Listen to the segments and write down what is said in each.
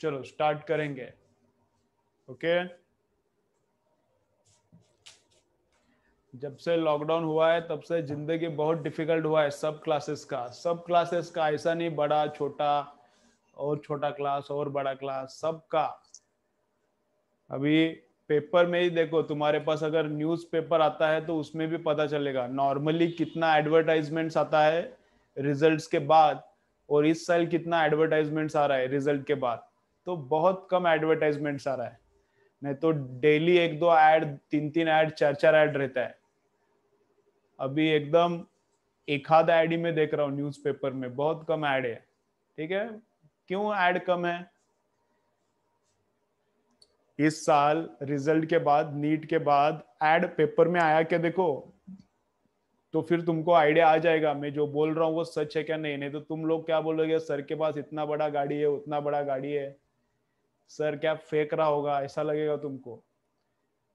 चलो स्टार्ट करेंगे ओके जब से लॉकडाउन हुआ है तब से जिंदगी बहुत डिफिकल्ट हुआ है सब क्लासेस का सब क्लासेस का ऐसा नहीं बड़ा छोटा और छोटा क्लास और बड़ा क्लास सब का अभी पेपर में ही देखो तुम्हारे पास अगर न्यूज पेपर आता है तो उसमें भी पता चलेगा नॉर्मली कितना एडवर्टाइजमेंट्स आता है रिजल्ट्स के बाद और इस साल कितना एडवर्टाइजमेंट्स आ रहा है रिजल्ट के बाद तो बहुत कम एडवर्टाइजमेंट आ रहा है नहीं तो डेली एक दो एड तीन तीन एड चार चार एड रहता है अभी एकदम एक आध एड ही में देख रहा हूँ न्यूज़पेपर में बहुत कम एड है ठीक है क्यों एड कम है इस साल रिजल्ट के बाद नीट के बाद एड पेपर में आया क्या देखो तो फिर तुमको आइडिया आ जाएगा मैं जो बोल रहा हूँ वो सच है क्या नहीं नहीं तो तुम लोग क्या बोलोगे सर के पास इतना बड़ा गाड़ी है उतना बड़ा गाड़ी है सर क्या फेंक रहा होगा ऐसा लगेगा तुमको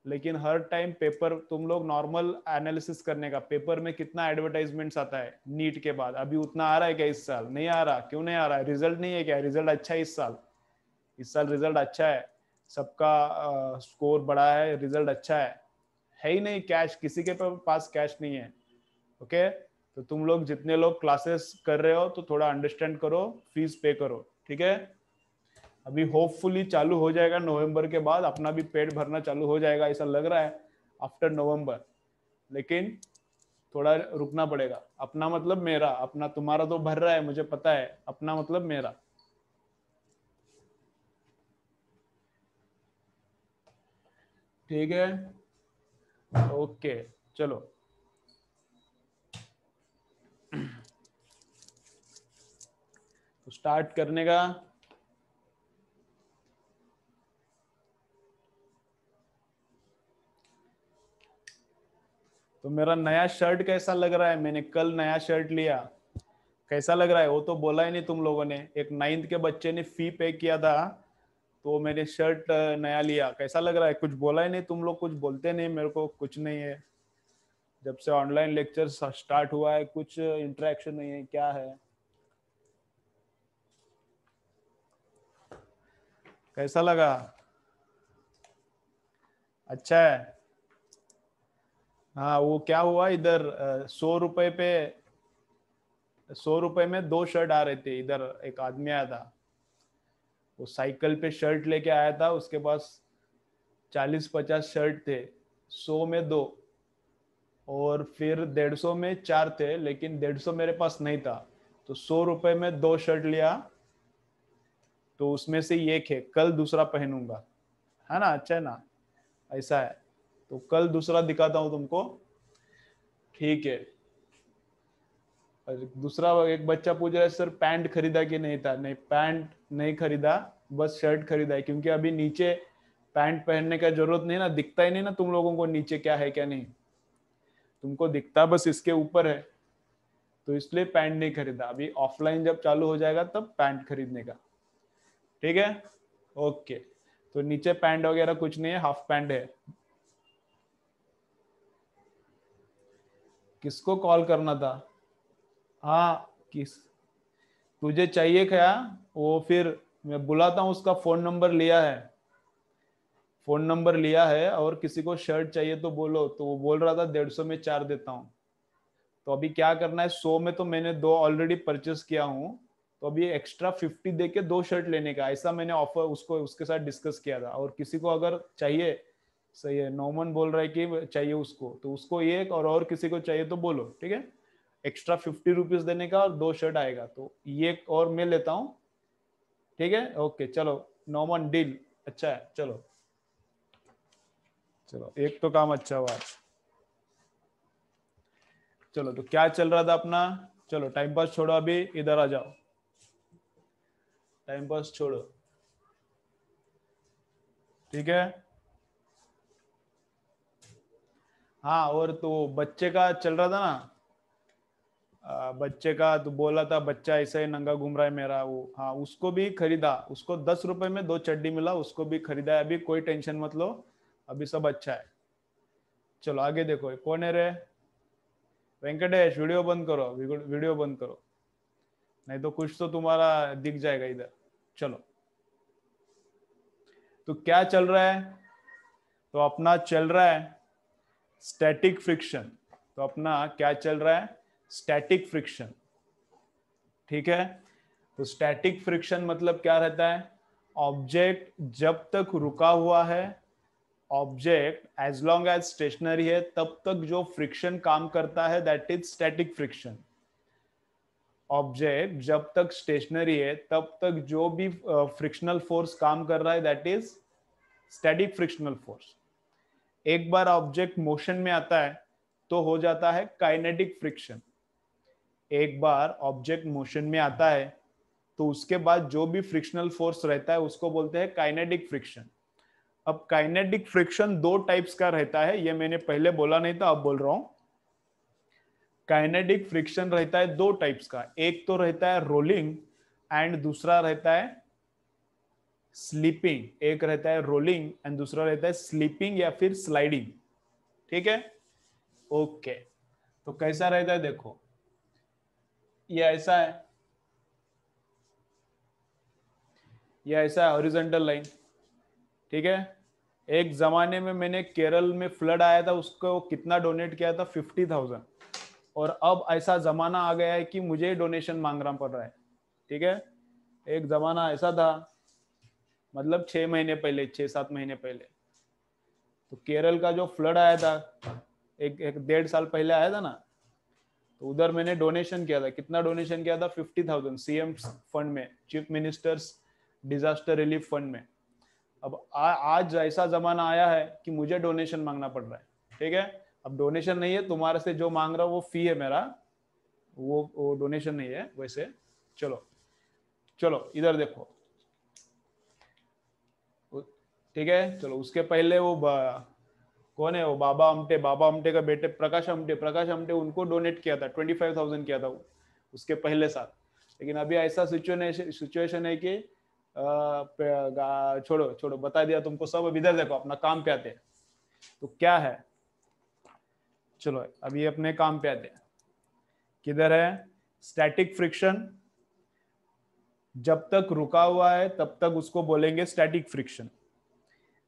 लेकिन हर टाइम पेपर तुम लोग नॉर्मल एनालिसिस करने का पेपर में कितना एडवर्टाइजमेंट्स आता है नीट के बाद अभी उतना आ रहा है क्या इस साल नहीं आ रहा क्यों नहीं आ रहा है रिजल्ट नहीं है क्या रिजल्ट अच्छा है इस साल इस साल रिजल्ट अच्छा है सबका स्कोर बड़ा है रिजल्ट अच्छा है है ही नहीं कैश किसी के पास कैश नहीं है ओके तो तुम लोग जितने लोग क्लासेस कर रहे हो तो थोड़ा अंडरस्टैंड करो फीस पे करो ठीक है अभी होपफुली चालू हो जाएगा नवंबर के बाद अपना भी पेट भरना चालू हो जाएगा ऐसा लग रहा है आफ्टर नवंबर लेकिन थोड़ा रुकना पड़ेगा अपना मतलब मेरा अपना तुम्हारा तो भर रहा है मुझे पता है अपना मतलब मेरा ठीक है ओके चलो तो स्टार्ट करने का तो मेरा नया शर्ट कैसा लग रहा है मैंने कल नया शर्ट लिया कैसा लग रहा है वो तो बोला ही नहीं तुम लोगों ने एक नाइन्थ के बच्चे ने फी पे किया था तो मैंने शर्ट नया लिया कैसा लग रहा है कुछ बोला ही नहीं तुम लोग कुछ बोलते नहीं मेरे को कुछ नहीं है जब से ऑनलाइन लेक्चर स्टार्ट हुआ है कुछ इंटरेक्शन नहीं है क्या है कैसा लगा अच्छा है हाँ वो क्या हुआ इधर सौ रुपए पे सौ रुपए में दो शर्ट आ रहे थे इधर एक आदमी आया था वो साइकिल पे शर्ट लेके आया था उसके पास चालीस पचास शर्ट थे सौ में दो और फिर डेढ़ सौ में चार थे लेकिन डेढ़ सौ मेरे पास नहीं था तो सौ रुपए में दो शर्ट लिया तो उसमें से एक है कल दूसरा पहनूंगा है ना अच्छा है ना ऐसा है तो कल दूसरा दिखाता हूं तुमको ठीक है और दूसरा एक बच्चा पूछ रहा है सर पैंट खरीदा कि नहीं था नहीं पैंट नहीं खरीदा बस शर्ट खरीदा है क्योंकि अभी नीचे पैंट पहनने का जरूरत नहीं ना दिखता ही नहीं ना तुम लोगों को नीचे क्या है क्या नहीं तुमको दिखता बस इसके ऊपर है तो इसलिए पैंट नहीं खरीदा अभी ऑफलाइन जब चालू हो जाएगा तब पैंट खरीदने का ठीक है ओके तो नीचे पैंट वगैरह कुछ नहीं है हाफ पैंट है किसको कॉल करना था हाँ किस तुझे चाहिए क्या वो फिर मैं बुलाता हूँ उसका फोन नंबर लिया है फोन नंबर लिया है और किसी को शर्ट चाहिए तो बोलो तो वो बोल रहा था डेढ़ सौ में चार देता हूँ तो अभी क्या करना है सौ में तो मैंने दो ऑलरेडी परचेस किया हूँ तो अभी एक्स्ट्रा फिफ्टी दे के दो शर्ट लेने का ऐसा मैंने ऑफर उसको उसके साथ डिस्कस किया था और किसी को अगर चाहिए सही है नॉमन बोल रहा है कि चाहिए उसको तो उसको एक और और किसी को चाहिए तो बोलो ठीक है एक्स्ट्रा फिफ्टी रुपीज देने का और दो शर्ट आएगा तो ये और मैं लेता हूँ ठीक है ओके चलो नॉमन डील अच्छा है चलो चलो एक तो काम अच्छा हुआ चलो तो क्या चल रहा था अपना चलो टाइम पास छोड़ो अभी इधर आ जाओ टाइम पास छोड़ो ठीक है हाँ और तो बच्चे का चल रहा था ना बच्चे का तो बोला था बच्चा ऐसा ही नंगा घूम रहा है मेरा वो हाँ उसको भी खरीदा उसको दस रुपए में दो चड्डी मिला उसको भी खरीदा है अभी कोई टेंशन मत लो अभी सब अच्छा है चलो आगे देखो कौन है रे वेंकटेश वीडियो बंद करो वीडियो बंद करो नहीं तो कुछ तो तुम्हारा दिख जाएगा इधर चलो तो क्या चल रहा है तो अपना चल रहा है स्टैटिक फ्रिक्शन तो अपना क्या चल रहा है स्टैटिक फ्रिक्शन ठीक है तो स्टैटिक फ्रिक्शन मतलब क्या रहता है ऑब्जेक्ट जब तक रुका हुआ है object as long as stationary है तब तक जो फ्रिक्शन काम करता है that is static friction object जब तक स्टेशनरी है तब तक जो भी फ्रिक्शनल uh, फोर्स काम कर रहा है that is static frictional force एक बार ऑब्जेक्ट मोशन में आता है तो हो जाता है काइनेटिक फ्रिक्शन एक बार ऑब्जेक्ट मोशन में आता है तो उसके बाद जो भी फ्रिक्शनल फोर्स रहता है उसको बोलते हैं काइनेटिक फ्रिक्शन अब काइनेटिक फ्रिक्शन दो टाइप्स का रहता है ये मैंने पहले बोला नहीं था अब बोल रहा हूं काइनेटिक फ्रिक्शन रहता है दो टाइप्स का एक तो रहता है रोलिंग एंड दूसरा रहता है स्लीपिंग एक रहता है रोलिंग एंड दूसरा रहता है स्लीपिंग या फिर स्लाइडिंग ठीक है ओके okay. तो कैसा रहता है देखो ये ऐसा है ये ऐसा है ओरिजेंटल लाइन ठीक है एक जमाने में मैंने केरल में फ्लड आया था उसको कितना डोनेट किया था फिफ्टी थाउजेंड और अब ऐसा जमाना आ गया है कि मुझे डोनेशन मांगना पड़ रहा है ठीक है एक जमाना ऐसा था मतलब छः महीने पहले छः सात महीने पहले तो केरल का जो फ्लड आया था एक एक डेढ़ साल पहले आया था ना तो उधर मैंने डोनेशन किया था कितना डोनेशन किया था फिफ्टी थाउजेंड सी फंड में chief minister's disaster relief fund में अब आ, आज ऐसा जमाना आया है कि मुझे डोनेशन मांगना पड़ रहा है ठीक है अब डोनेशन नहीं है तुम्हारे से जो मांग रहा वो फी है मेरा वो वो डोनेशन नहीं है वैसे चलो चलो इधर देखो ठीक है चलो उसके पहले वो कौन है वो बाबा अमटे बाबा अमटे का बेटे प्रकाश अमटे प्रकाश अमटे उनको डोनेट किया था ट्वेंटी फाइव थाउजेंड किया था वो उसके पहले साल लेकिन अभी ऐसा सिचुएशन है कि आ, छोड़ो छोड़ो बता दिया तुमको सब अब इधर देखो अपना काम पे आते हैं तो क्या है चलो अभी अपने काम पे आते हैं किधर है स्टैटिक फ्रिक्शन जब तक रुका हुआ है तब तक उसको बोलेंगे स्टैटिक फ्रिक्शन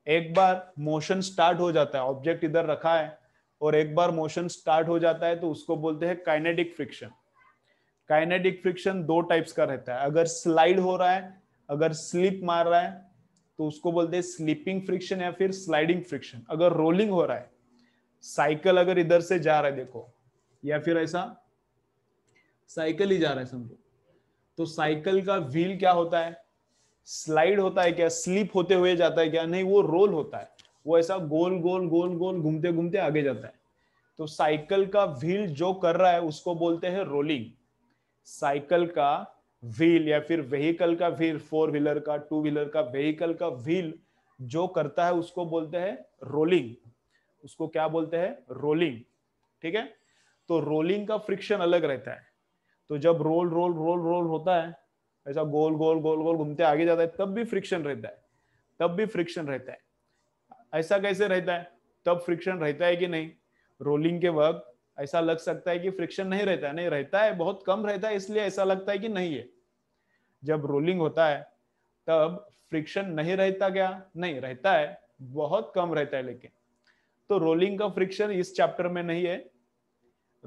एक बार मोशन स्टार्ट हो जाता है ऑब्जेक्ट इधर रखा है और एक बार मोशन स्टार्ट हो जाता है तो उसको बोलते हैं काइनेटिक फ्रिक्शन काइनेटिक फ्रिक्शन दो टाइप्स का रहता है अगर स्लाइड हो रहा है अगर स्लिप मार रहा है तो उसको बोलते हैं स्लीपिंग फ्रिक्शन या फिर स्लाइडिंग फ्रिक्शन अगर रोलिंग हो रहा है साइकिल अगर इधर से जा रहा है देखो या फिर ऐसा साइकिल ही जा रहा है समझो तो साइकिल का व्हील क्या होता है स्लाइड होता है क्या स्लिप होते हुए जाता है क्या नहीं वो रोल होता है वो ऐसा गोल गोल गोल गोल घूमते घूमते आगे जाता है तो साइकिल का व्हील जो कर रहा है उसको बोलते हैं रोलिंग साइकिल का व्हील या फिर व्हीकल का व्हील फोर व्हीलर का टू व्हीलर का व्हीकल का व्हील जो करता है उसको बोलते हैं रोलिंग उसको क्या बोलते हैं रोलिंग ठीक है तो रोलिंग का फ्रिक्शन अलग रहता है तो जब रोल रोल रोल रोल होता है ऐसा गोल गोल गोल गोल घूमते आगे जाता है तब भी फ्रिक्शन रहता है तब भी फ्रिक्शन रहता है ऐसा कैसे रहता है तब फ्रिक्शन रहता है कि नहीं रोलिंग के वक्त ऐसा लग सकता है कि फ्रिक्शन नहीं रहता है नहीं रहता है बहुत कम रहता है इसलिए ऐसा लगता है कि नहीं है जब रोलिंग होता है तब फ्रिक्शन नहीं रहता क्या नहीं रहता है बहुत कम रहता है लेकिन तो रोलिंग का फ्रिक्शन इस चैप्टर में नहीं है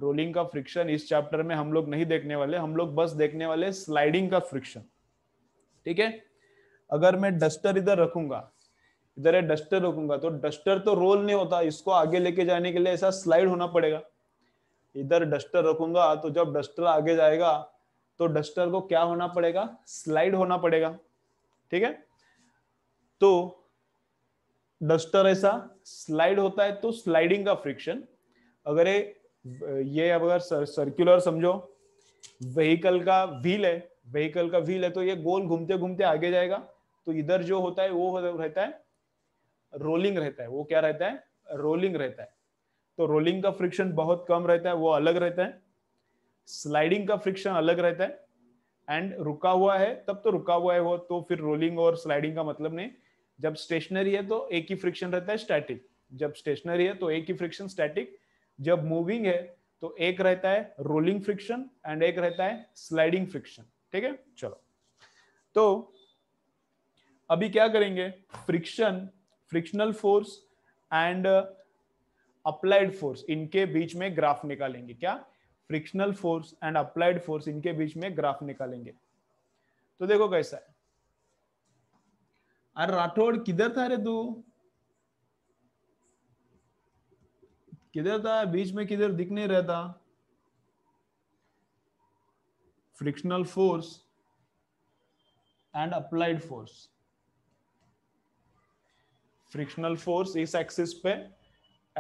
रोलिंग का फ्रिक्शन इस चैप्टर में हम लोग नहीं देखने वाले हम लोग बस देखने वाले स्लाइडिंग का फ्रिक्शन ठीक है अगर मैं डस्टर इधर रखूंगा इधर है डस्टर रखूंगा तो डस्टर तो रोल नहीं होता इसको आगे लेके जाने के लिए ऐसा स्लाइड होना पड़ेगा इधर डस्टर रखूंगा तो जब डस्टर आगे जाएगा तो डस्टर को क्या होना पड़ेगा स्लाइड होना पड़ेगा ठीक है तो डस्टर ऐसा स्लाइड होता है तो स्लाइडिंग का फ्रिक्शन अगर ये ये अगर सर, सर्कुलर समझो व्हीकल का व्हील है व्हीकल का व्हील है तो ये गोल घूमते घूमते आगे जाएगा तो इधर जो होता है वो रहता है रोलिंग रहता है वो क्या रहता है रोलिंग रहता है तो रोलिंग का फ्रिक्शन बहुत कम रहता है वो अलग रहता है स्लाइडिंग का फ्रिक्शन अलग रहता है एंड रुका हुआ है तब तो रुका हुआ है वो तो फिर रोलिंग और स्लाइडिंग का मतलब नहीं जब स्टेशनरी है तो एक ही फ्रिक्शन रहता है स्टैटिक जब स्टेशनरी है तो एक ही फ्रिक्शन स्टैटिक जब मूविंग है तो एक रहता है रोलिंग फ्रिक्शन एंड एक रहता है स्लाइडिंग फ्रिक्शन ठीक है चलो तो अभी क्या करेंगे friction frictional force and applied force इनके बीच में ग्राफ निकालेंगे क्या frictional force and applied force इनके बीच में ग्राफ निकालेंगे तो देखो कैसा है अरे राठौड़ किधर था रे तू किधर था बीच में किधर दिख नहीं रहता frictional force and applied force frictional force इस एक्सिस पे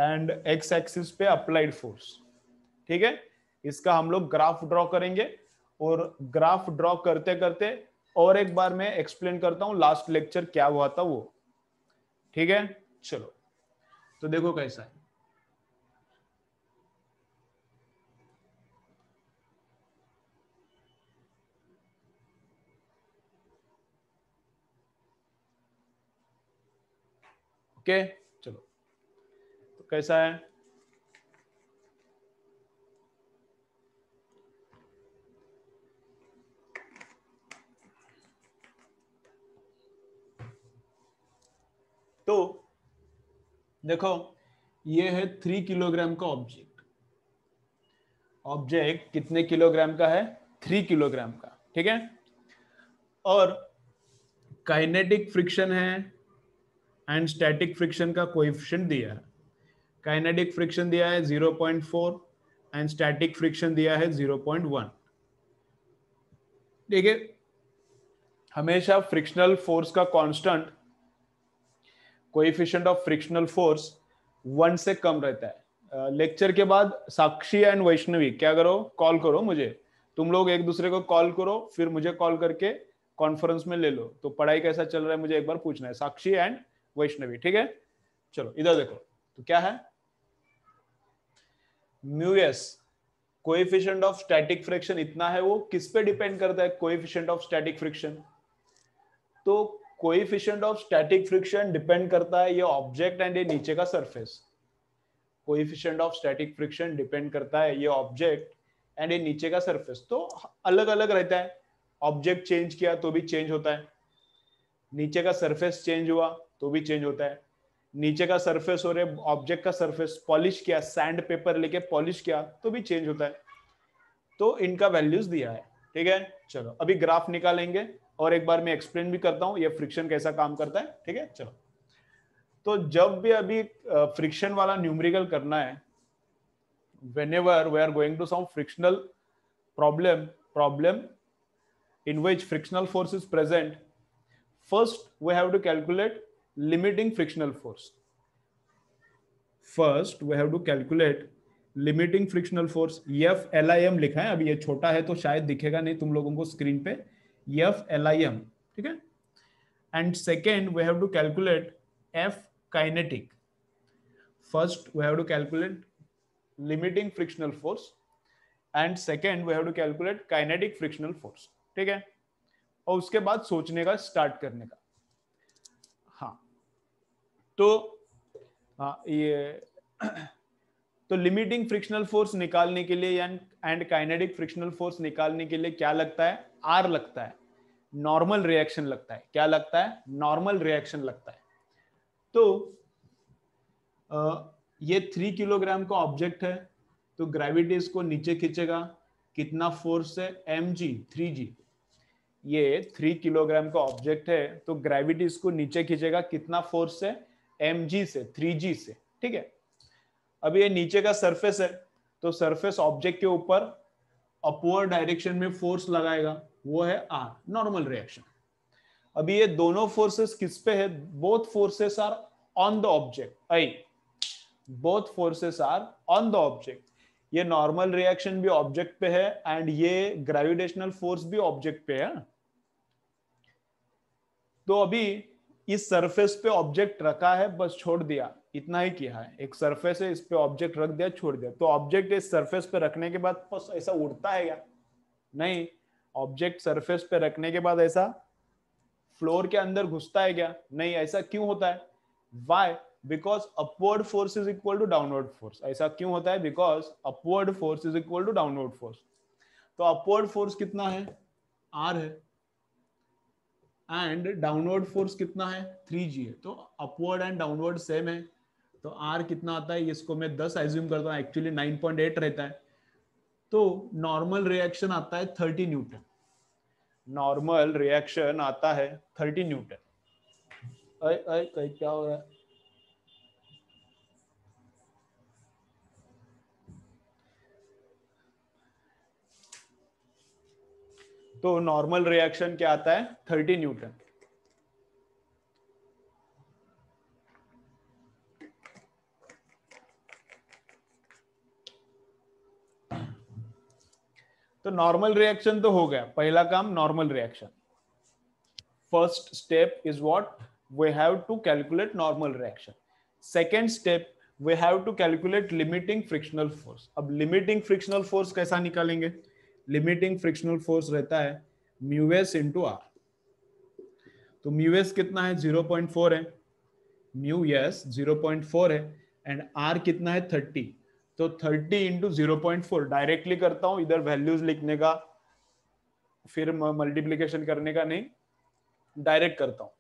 एंड एक्स एक्सिस पे अप्लाइड फोर्स ठीक है इसका हम लोग ग्राफ ड्रॉ करेंगे और ग्राफ ड्रॉ करते करते और एक बार मैं एक्सप्लेन करता हूं लास्ट लेक्चर क्या हुआ था वो ठीक है चलो तो देखो कैसा है ओके चलो तो कैसा है तो देखो ये है थ्री किलोग्राम का ऑब्जेक्ट ऑब्जेक्ट कितने किलोग्राम का है थ्री किलोग्राम का ठीक है और काइनेटिक फ्रिक्शन है एंड स्टैटिक फ्रिक्शन का कोएफिशिएंट दिया है काइनेटिक फ्रिक्शन दिया है 0.4 एंड स्टैटिक फ्रिक्शन दिया है 0.1 देखिए हमेशा फ्रिक्शनल फोर्स का constant coefficient of frictional force one से कम रहता है लेक्चर के बाद साक्षी एंड वैष्णवी क्या करो कॉल करो मुझे तुम लोग एक दूसरे को कॉल करो फिर मुझे कॉल करके कॉन्फ्रेंस में ले लो तो पढ़ाई कैसा चल रहा है मुझे एक बार पूछना है साक्षी एंड वैष्णवी ठीक है चलो इधर देखो तो क्या है mu s coefficient of static friction इतना है वो किस पे डिपेंड करता है कोएफिशिएंट ऑफ स्टैटिक फ्रिक्शन तो coefficient of static friction depend करता है ये ऑब्जेक्ट एंड ये नीचे का surface coefficient of static friction depend करता है ये ऑब्जेक्ट एंड ये नीचे का सरफेस तो अलग अलग रहता है ऑब्जेक्ट चेंज किया तो भी चेंज होता है नीचे का सरफेस चेंज हुआ तो भी चेंज होता है नीचे का सरफेस हो रहे ऑब्जेक्ट का सरफेस पॉलिश किया सैंड पेपर लेके पॉलिश किया तो भी चेंज होता है तो इनका वैल्यूज दिया है ठीक है चलो अभी ग्राफ निकालेंगे और एक बार मैं एक्सप्लेन भी करता हूँ ये फ्रिक्शन कैसा काम करता है ठीक है चलो तो जब भी अभी फ्रिक्शन वाला न्यूमरिकल करना है whenever we are going to some frictional problem problem in which frictional force is present first we have to calculate limiting frictional force. First, we have to calculate limiting frictional force F L I M लिखा है अभी ये छोटा है तो शायद दिखेगा नहीं तुम लोगों को स्क्रीन पे यफ एल आई एम ठीक है and second we have to calculate f kinetic first we have to calculate limiting frictional force and second we have to calculate kinetic frictional force ठीक है और उसके बाद सोचने का स्टार्ट करने का तो ये तो लिमिटिंग फ्रिक्शनल फोर्स निकालने के लिए एंड काइनेटिक फ्रिक्शनल फोर्स निकालने के लिए क्या लगता है आर लगता है नॉर्मल रिएक्शन लगता है क्या लगता है नॉर्मल रिएक्शन लगता है तो आ, ये थ्री किलोग्राम का ऑब्जेक्ट है तो ग्रेविटी इसको नीचे खींचेगा कितना फोर्स है एम जी थ्री जी ये थ्री किलोग्राम का ऑब्जेक्ट है तो ग्रेविटी इसको नीचे खींचेगा कितना फोर्स है एम से थ्री से ठीक है अब ये नीचे का सरफेस है तो सरफेस ऑब्जेक्ट के ऊपर अपवर्ड डायरेक्शन में फोर्स लगाएगा वो है आर नॉर्मल रिएक्शन अभी ये दोनों फोर्सेस किस पे है both forces are on the object I both forces are on the object ये नॉर्मल रिएक्शन भी ऑब्जेक्ट पे है एंड ये ग्रेविटेशनल फोर्स भी ऑब्जेक्ट पे है हाँ? तो अभी इस सरफेस पे ऑब्जेक्ट रखा है बस छोड़ दिया इतना ही किया है एक सरफेस है इस पे ऑब्जेक्ट रख दिया छोड़ दिया तो ऑब्जेक्ट इस सरफेस पे रखने के बाद ऐसा उड़ता है क्या नहीं ऑब्जेक्ट सरफेस पे रखने के बाद ऐसा फ्लोर के अंदर घुसता है क्या नहीं ऐसा क्यों होता है why because upward force is equal to downward force ऐसा क्यों होता है because upward force is equal to downward force तो अपवर्ड फोर्स कितना है आर है एंड डाउनवर्ड फोर्स कितना है थ्री जी है तो अपवर्ड एंड डाउनवर्ड सेम है तो आर कितना आता है इसको मैं दस एज्यूम करता हूँ एक्चुअली नाइन पॉइंट एट रहता है तो नॉर्मल रिएक्शन आता है थर्टी न्यूटन नॉर्मल रिएक्शन आता है थर्टी न्यूटन क्या हो रहा है तो नॉर्मल रिएक्शन क्या आता है थर्टी न्यूटन तो नॉर्मल रिएक्शन तो हो गया पहला काम normal reaction first step is what we have to calculate normal reaction second step we have to calculate limiting frictional force अब लिमिटिंग फ्रिक्शनल फोर्स कैसा निकालेंगे लिमिटिंग फ्रिक्शनल फोर्स रहता है म्यूएस इंटू आर तो म्यूएस कितना है zero point four है mu s zero point four है एंड आर कितना है थर्टी तो thirty into zero point four directly करता हूं इधर वैल्यूज लिखने का फिर मल्टीप्लीकेशन करने का नहीं डायरेक्ट करता हूं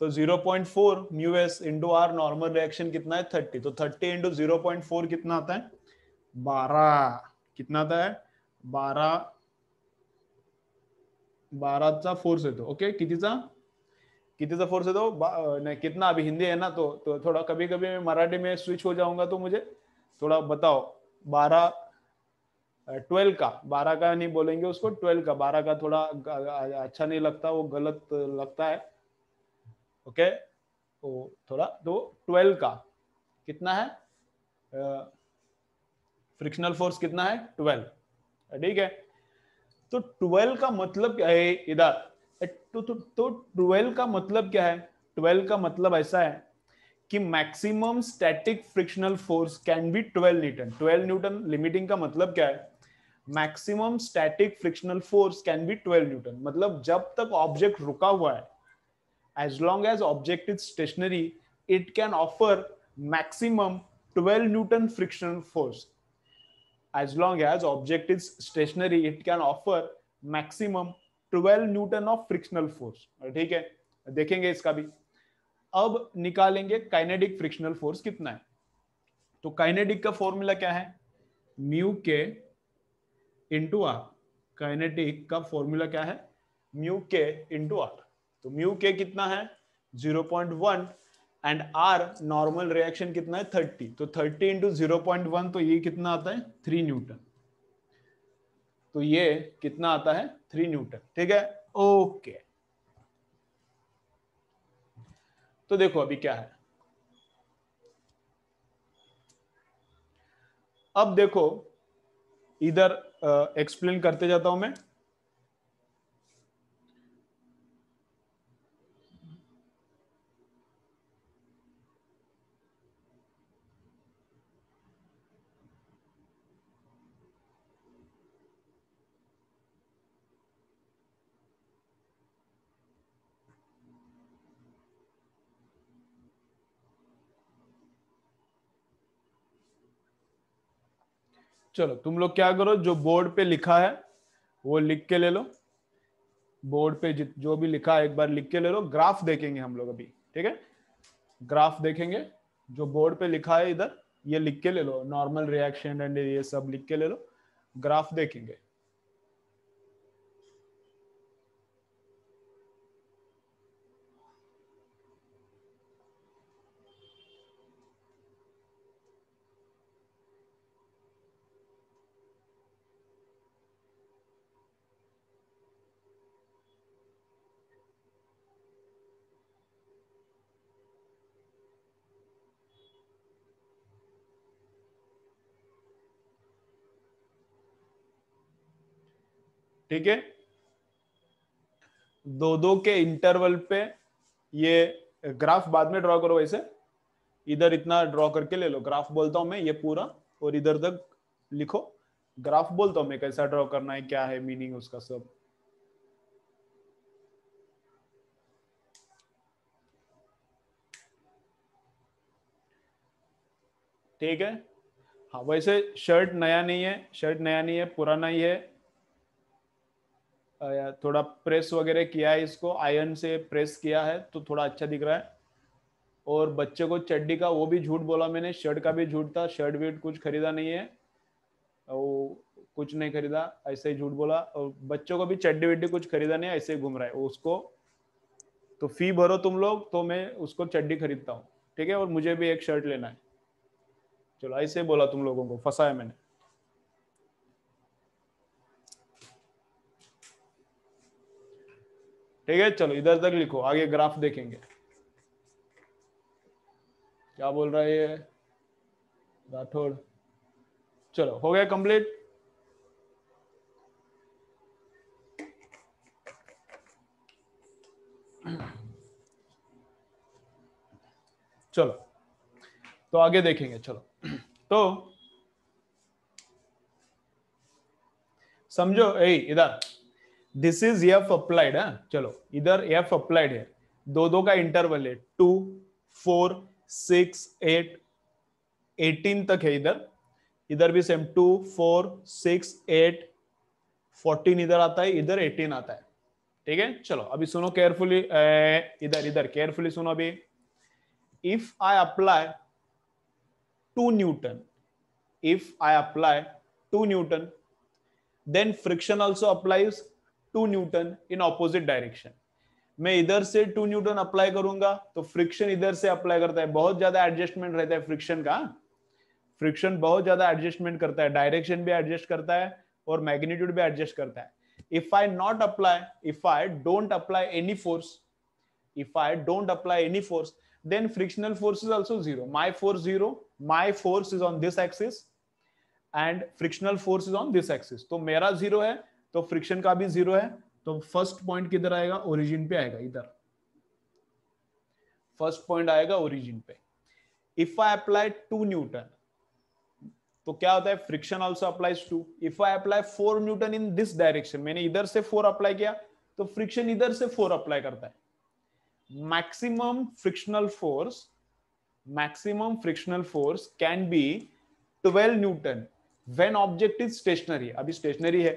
तो zero point four mu s into R normal reaction कितना है थर्टी तो thirty into zero point four कितना आता है बारह कितना आता है बारा बाराचा फोर्स तो ओके कितीचा कितीचा फोर्स तो नहीं कितना अभी हिंदी है ना तो, तो थोड़ा कभी कभी मैं मराठी में स्विच हो जाऊंगा तो मुझे थोड़ा बताओ बारह ट्वेल्व का बारह का नहीं बोलेंगे उसको ट्वेल्व का बारह का थोड़ा अच्छा नहीं लगता वो गलत लगता है ओके तो थोड़ा तो ट्वेल्व का कितना है फ्रिक्शनल फोर्स कितना है ट्वेल्व ठीक है तो ट्वेल्व का मतलब क्या है इधर तो तो तो ट्वेल्व का मतलब क्या है ट्वेल्व का मतलब ऐसा है कि maximum static frictional force can be 12 newton 12 newton limiting का मतलब क्या है maximum static frictional force can be 12 newton मतलब जब तक ऑब्जेक्ट रुका हुआ है as long as object is stationary it can offer maximum 12 newton frictional force as long as object is stationary it can offer maximum 12 newton of frictional force ठीक है देखेंगे इसका भी अब निकालेंगे काइनेटिक फ्रिक्शनल फोर्स कितना है तो काइनेटिक का फॉर्मूला क्या है mu k into R kinetic का फॉर्मूला क्या है म्यू के इंटू आर तो म्यू के कितना है 0.1 एंड आर नॉर्मल रिएक्शन कितना है थर्टी तो thirty into zero point one तो ये कितना आता है थ्री न्यूटन तो ये कितना आता है थ्री न्यूटन ठीक है ओके तो देखो अभी क्या है अब देखो इधर एक्सप्लेन करते जाता हूं मैं चलो तुम लोग क्या करो जो बोर्ड पे लिखा है वो लिख के ले लो बोर्ड पे जो भी लिखा है एक बार लिख के ले लो ग्राफ देखेंगे हम लोग अभी ठीक है ग्राफ देखेंगे जो बोर्ड पे लिखा है इधर ये लिख के ले लो नॉर्मल रिएक्शन एंड ये सब लिख के ले लो ग्राफ देखेंगे ठीक है दो दो के इंटरवल पे ये ग्राफ बाद में ड्रॉ करो वैसे इधर इतना ड्रॉ करके ले लो ग्राफ बोलता हूं मैं ये पूरा और इधर तक लिखो ग्राफ बोलता हूं मैं कैसा ड्रॉ करना है क्या है मीनिंग उसका सब ठीक है हाँ वैसे शर्ट नया नहीं है शर्ट नया नहीं है पुराना ही है थोड़ा प्रेस वगैरह किया है इसको आयरन से प्रेस किया है तो थोड़ा अच्छा दिख रहा है और बच्चे को चड्डी का वो भी झूठ बोला मैंने शर्ट का भी झूठ था शर्ट वर्ट कुछ खरीदा नहीं है वो कुछ नहीं खरीदा ऐसे ही झूठ बोला और बच्चों को भी चड्डी वड्डी कुछ खरीदा नहीं ऐसे ही घूम रहा है उसको तो फी भरो तुम लोग तो मैं उसको चड्डी खरीदता हूँ ठीक है और मुझे भी एक शर्ट लेना है चलो ऐसे ही बोला तुम लोगों को फंसाया मैंने ठीक है चलो इधर तक लिखो आगे ग्राफ देखेंगे क्या बोल रहा है ये राठौड़ चलो हो गया कंप्लीट चलो तो आगे देखेंगे चलो तो समझो यही इधर दिस इज एफ अप्लाइड है चलो इधर एफ अप्लाइड है दो दो का इंटरवल है two four six eight eighteen तक है इधर इधर भी same two four six eight fourteen इधर आता है इधर एटीन आता है ठीक है चलो अभी सुनो केयरफुली इधर इधर केयरफुली सुनो अभी if I apply two newton if I apply two newton then friction also applies two newton in opposite direction मैं इधर से टू न्यूटन अप्लाई करूंगा तो फ्रिक्शन इधर से अप्लाई करता है बहुत ज्यादा एडजस्टमेंट रहता है फ्रिक्शन का फ्रिक्शन बहुत ज्यादा एडजस्टमेंट करता है डायरेक्शन भी एडजस्ट करता है और मैग्नीट्यूड भी एडजस्ट करता है if I not apply if I don't apply any force if I don't apply any force then frictional force is also zero my force zero my force is on this axis and frictional force is on this axis तो मेरा zero है तो friction का भी zero है तो first point किधर आएगा ओरिजिन पे आएगा इधर फर्स्ट पॉइंट आएगा ओरिजिन पे if I apply two newton तो क्या होता है friction also applies two if I apply four newton in this direction मैंने इधर से फोर अप्लाई किया तो फ्रिक्शन इधर से फोर अप्लाई करता है maximum frictional force maximum frictional force can be 12 newton when object is stationary अभी स्टेशनरी है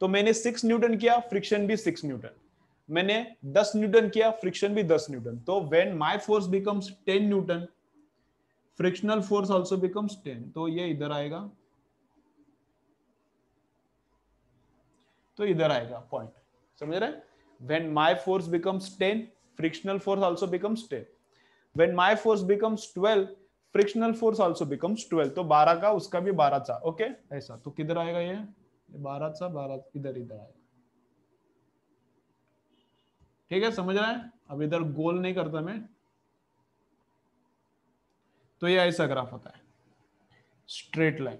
तो मैंने सिक्स न्यूटन किया फ्रिक्शन भी सिक्स न्यूटन मैंने दस न्यूटन किया फ्रिक्शन भी दस न्यूटन तो when my force becomes ten newton frictional force also becomes ten तो ये इधर आएगा तो इधर आएगा पॉइंट समझ रहे when my force becomes 10 frictional force also becomes 10 when my force becomes 12 frictional force also becomes 12 तो 12 का उसका भी 12 था ओके ऐसा तो किधर आएगा ये बारह सा बारह इधर इधर आएगा ठीक है समझ रहा है अब इधर गोल नहीं करता मैं तो ये ऐसा ग्राफ होता है स्ट्रेट लाइन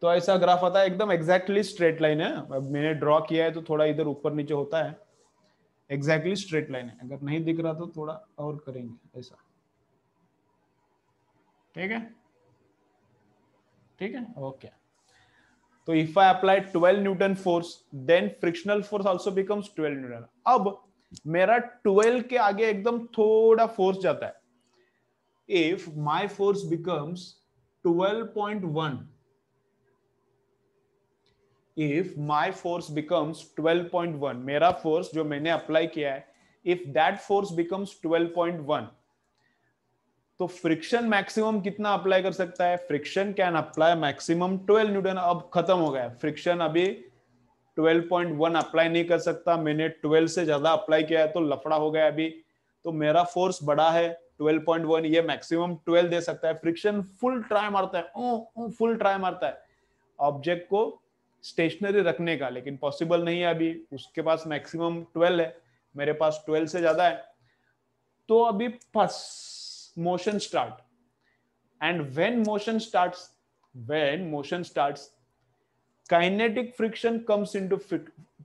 तो ऐसा ग्राफ आता है एकदम एग्जैक्टली स्ट्रेट लाइन है अब मैंने ड्रॉ किया है तो थोड़ा इधर ऊपर नीचे होता है एग्जैक्टली स्ट्रेट लाइन है अगर नहीं दिख रहा तो थोड़ा और करेंगे ऐसा ठीक है ठीक है ओके तो if I apply 12 newton force then frictional force also becomes 12 newton अब मेरा 12 के आगे एकदम थोड़ा फोर्स जाता है if my force becomes 12.1 if my force becomes 12.1 मेरा फोर्स जो मैंने अप्लाई किया है इफ दैट फोर्स बिकम्स 12.1 तो फ्रिक्शन मैक्सिमम कितना अप्लाई कर सकता है friction can apply maximum 12 newton अब खत्म हो गया फ्रिक्शन अभी 12.1 अप्लाई नहीं कर सकता मैंने 12 से ज्यादा अप्लाई किया है तो लफड़ा हो गया अभी तो मेरा फोर्स बड़ा है 12.1 ये मैक्सिमम 12 दे सकता है फ्रिक्शन फुल ट्राई मारता है ओ, ओ, फुल ट्राई मारता है ऑब्जेक्ट को स्टेशनरी रखने का लेकिन पॉसिबल नहीं है अभी उसके पास मैक्सिमम 12 है मेरे पास 12 से ज्यादा है तो अभी first motion start and when motion starts when motion starts kinetic friction comes into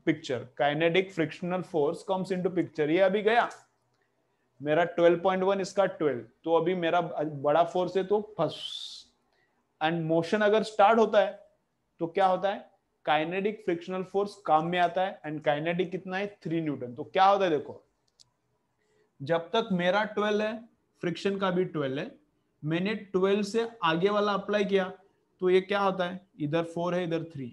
picture kinetic frictional force comes into picture ye abhi gaya mera 12.1 iska 12 to abhi mera bada force hai to phas and motion agar start hota hai to kya hota hai kinetic frictional force काम में आता है and kinetic कितना है three Newton तो क्या होता है देखो जब तक मेरा ट्वेल्व है फ्रिक्शन का भी ट्वेल्व है मैंने ट्वेल्व से आगे वाला अप्लाई किया तो ये क्या होता है इधर फोर है इधर थ्री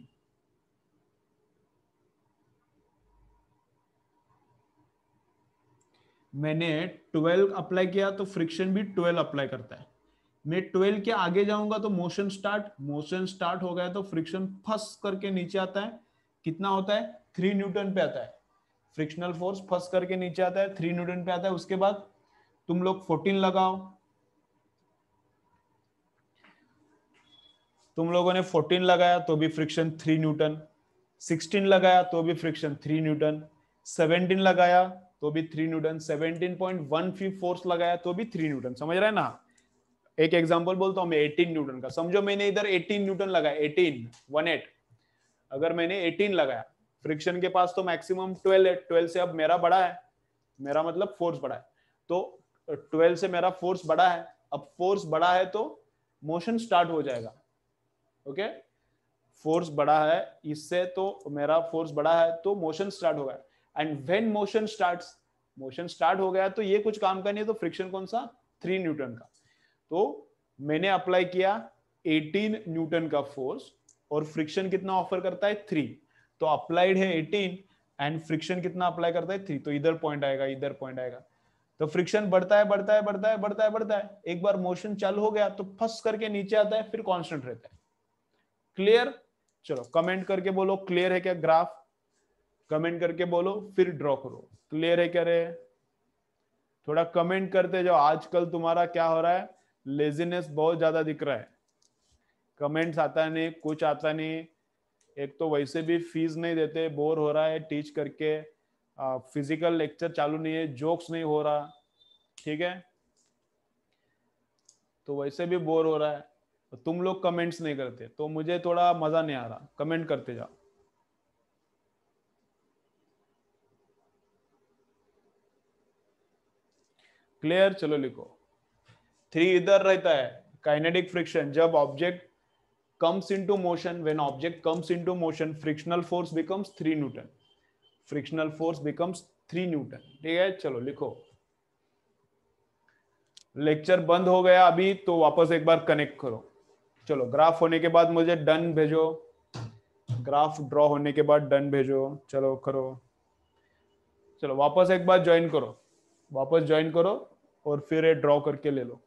मैंने 12 अप्लाई किया तो फ्रिक्शन भी 12 अप्लाई करता है मैं 12 के आगे जाऊंगा तो मोशन स्टार्ट मोशन स्टार्ट हो गया तो फ्रिक्शन फंस करके नीचे आता है कितना होता है थ्री न्यूटन पे आता है फ्रिक्शनल फोर्स फंस करके नीचे आता है थ्री न्यूटन पे आता है उसके बाद तुम लोग फोर्टीन लगाओ तुम लोगों ने फोर्टीन लगाया तो भी फ्रिक्शन थ्री न्यूटन सिक्सटीन लगाया तो भी फ्रिक्शन थ्री न्यूटन सेवनटीन लगाया तो भी three newton seventeen point one फी फोर्स लगाया तो भी थ्री न्यूटन समझ रहे ना एक एग्जांपल बोलता हूं मैं 18 न्यूटन का समझो मैंने इधर 18 न्यूटन लगाया 18 वन एट अगर मैंने 18 लगाया फ्रिक्शन के पास तो मैक्सिमम 12 है 12 से अब मेरा बड़ा है मेरा मतलब फोर्स बड़ा है तो ट्वेल्व से मेरा फोर्स बड़ा है अब फोर्स बड़ा है तो मोशन स्टार्ट हो जाएगा ओके फोर्स बड़ा है इससे तो मेरा फोर्स बड़ा है तो मोशन स्टार्ट हो गया and when motion starts motion start हो गया तो ये कुछ काम का नहीं है तो फ्रिक्शन कौन सा थ्री न्यूटन का तो मैंने अप्लाई किया 18 न्यूटन का फोर्स और फ्रिक्शन कितना ऑफर करता है थ्री तो अप्लाइड है 18 एंड फ्रिक्शन कितना अप्लाई करता है थ्री तो इधर पॉइंट आएगा इधर पॉइंट आएगा तो फ्रिक्शन बढ़ता है बढ़ता है बढ़ता है बढ़ता है बढ़ता है एक बार मोशन चालू हो गया तो फंस करके नीचे आता है फिर कॉन्स्टेंट रहता है क्लियर चलो कमेंट करके बोलो क्लियर है क्या ग्राफ कमेंट करके बोलो फिर ड्रॉ करो क्लियर है क्या रे थोड़ा कमेंट करते जाओ आजकल तुम्हारा क्या हो रहा है लेजीनेस बहुत ज्यादा दिख रहा है कमेंट्स आता नहीं कुछ आता नहीं एक तो वैसे भी फीस नहीं देते बोर हो रहा है टीच करके फिजिकल लेक्चर चालू नहीं है जोक्स नहीं हो रहा ठीक है तो वैसे भी बोर हो रहा है तो तुम लोग कमेंट्स नहीं करते तो मुझे थोड़ा मजा नहीं आ रहा कमेंट करते जाओ क्लियर चलो लिखो थ्री इधर रहता है काइनेटिक फ्रिक्शन जब object comes into motion when object comes into motion frictional force becomes three newton frictional force becomes three newton ठीक है चलो लिखो लेक्चर बंद हो गया अभी तो वापस एक बार कनेक्ट करो चलो ग्राफ होने के बाद मुझे डन भेजो ग्राफ ड्रॉ होने के बाद डन भेजो चलो करो चलो वापस एक बार ज्वाइन करो वापस ज्वाइन करो और फिर ये ड्रॉ करके ले लो